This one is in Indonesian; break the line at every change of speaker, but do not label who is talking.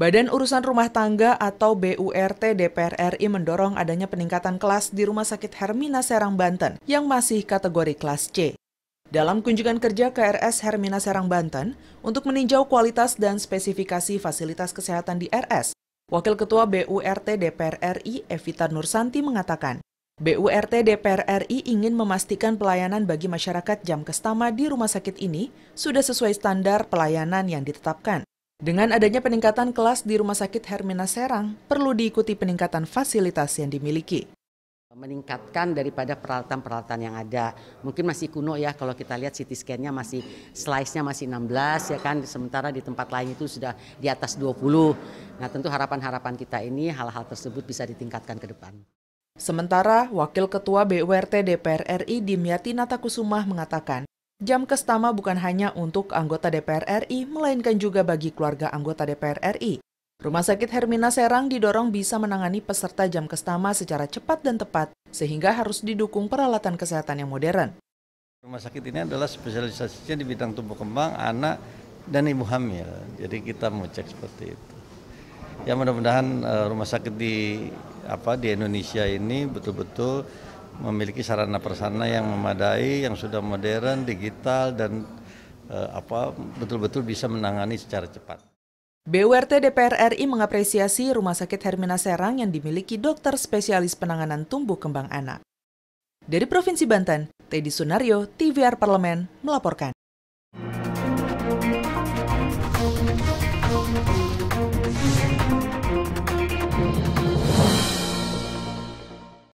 Badan Urusan Rumah Tangga atau BURT DPR RI mendorong adanya peningkatan kelas di Rumah Sakit Hermina Serang Banten yang masih kategori kelas C. Dalam kunjungan kerja KRS Hermina Serang Banten untuk meninjau kualitas dan spesifikasi fasilitas kesehatan di RS, Wakil Ketua BURT DPR RI Evita Nursanti mengatakan, BURT DPR RI ingin memastikan pelayanan bagi masyarakat jam kestama di rumah sakit ini sudah sesuai standar pelayanan yang ditetapkan. Dengan adanya peningkatan kelas di Rumah Sakit Hermina Serang,
perlu diikuti peningkatan fasilitas yang dimiliki meningkatkan daripada peralatan-peralatan yang ada. Mungkin masih kuno ya kalau kita lihat CT scan-nya masih slice-nya masih 16 ya kan sementara di tempat lain itu sudah di atas 20. Nah, tentu harapan-harapan kita ini hal-hal tersebut bisa ditingkatkan ke depan. Sementara, Wakil Ketua BURT DPR RI Dimyati Natakusumah mengatakan,
jam kestama bukan hanya untuk anggota DPR RI, melainkan juga bagi keluarga anggota DPR RI. Rumah Sakit Hermina Serang didorong bisa menangani peserta jam kestama secara cepat dan tepat, sehingga harus didukung peralatan kesehatan yang modern.
Rumah sakit ini adalah spesialisasinya di bidang tumbuh kembang, anak, dan ibu hamil. Jadi kita mau cek seperti itu ya mudah-mudahan uh, rumah sakit di apa di Indonesia ini betul-betul memiliki sarana persana yang memadai, yang sudah modern, digital dan uh, apa betul-betul bisa menangani secara cepat. BURT
DPR RI mengapresiasi Rumah Sakit Hermina Serang yang dimiliki dokter spesialis penanganan tumbuh kembang anak. Dari Provinsi Banten, Teddy Sunario, TVR Parlemen, melaporkan.